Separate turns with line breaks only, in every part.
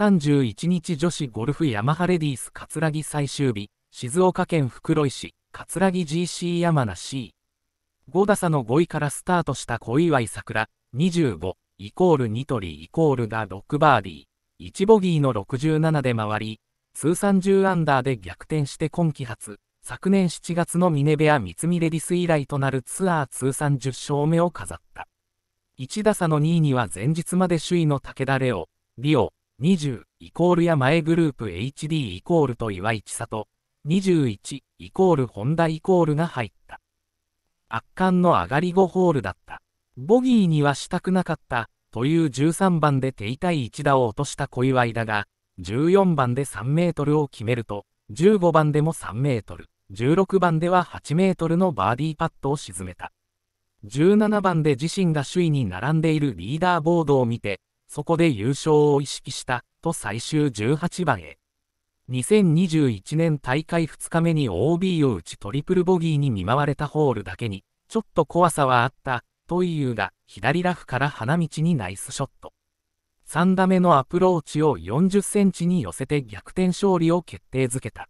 31日女子ゴルフヤマハレディース葛城最終日、静岡県袋井市、葛城 GC 山名 C。5打差の5位からスタートした小祝桜、25、イコールニトリイコールが6バーディー、1ボギーの67で回り、通算10アンダーで逆転して今季初、昨年7月のミネベア三つレディス以来となるツアー通算10勝目を飾った。1打差の2位には前日まで首位の武田レオ、リオ、20イコール山江グループ HD イコールと岩井千里、21イコールホンダイコールが入った。圧巻の上がり5ホールだった。ボギーにはしたくなかった、という13番で手痛い一打を落とした小祝だが、14番で3メートルを決めると、15番でも3メートル、16番では8メートルのバーディーパットを沈めた。17番で自身が首位に並んでいるリーダーボードを見て、そこで優勝を意識した、と最終18番へ。2021年大会2日目に OB を打ちトリプルボギーに見舞われたホールだけに、ちょっと怖さはあった、というが、左ラフから花道にナイスショット。3打目のアプローチを40センチに寄せて逆転勝利を決定づけた。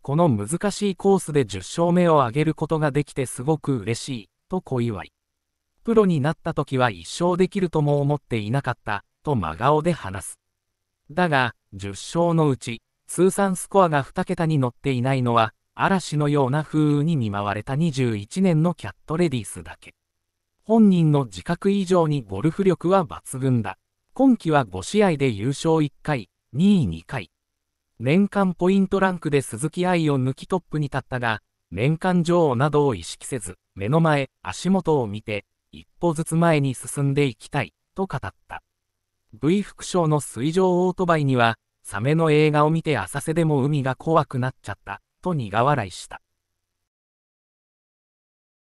この難しいコースで10勝目を挙げることができてすごく嬉しい、と小祝い。プロになった時は一生できるとも思っていなかった、と真顔で話す。だが、10勝のうち、通算スコアが2桁に乗っていないのは、嵐のような風雨に見舞われた21年のキャットレディースだけ。本人の自覚以上にゴルフ力は抜群だ。今季は5試合で優勝1回、2位2回。年間ポイントランクで鈴木愛を抜きトップに立ったが、年間女王などを意識せず、目の前、足元を見て、一歩ずつ前に進んでいきたい、と語った。V 副賞の水上オートバイには、サメの映画を見て浅瀬でも海が怖くなっちゃった、と苦笑いした。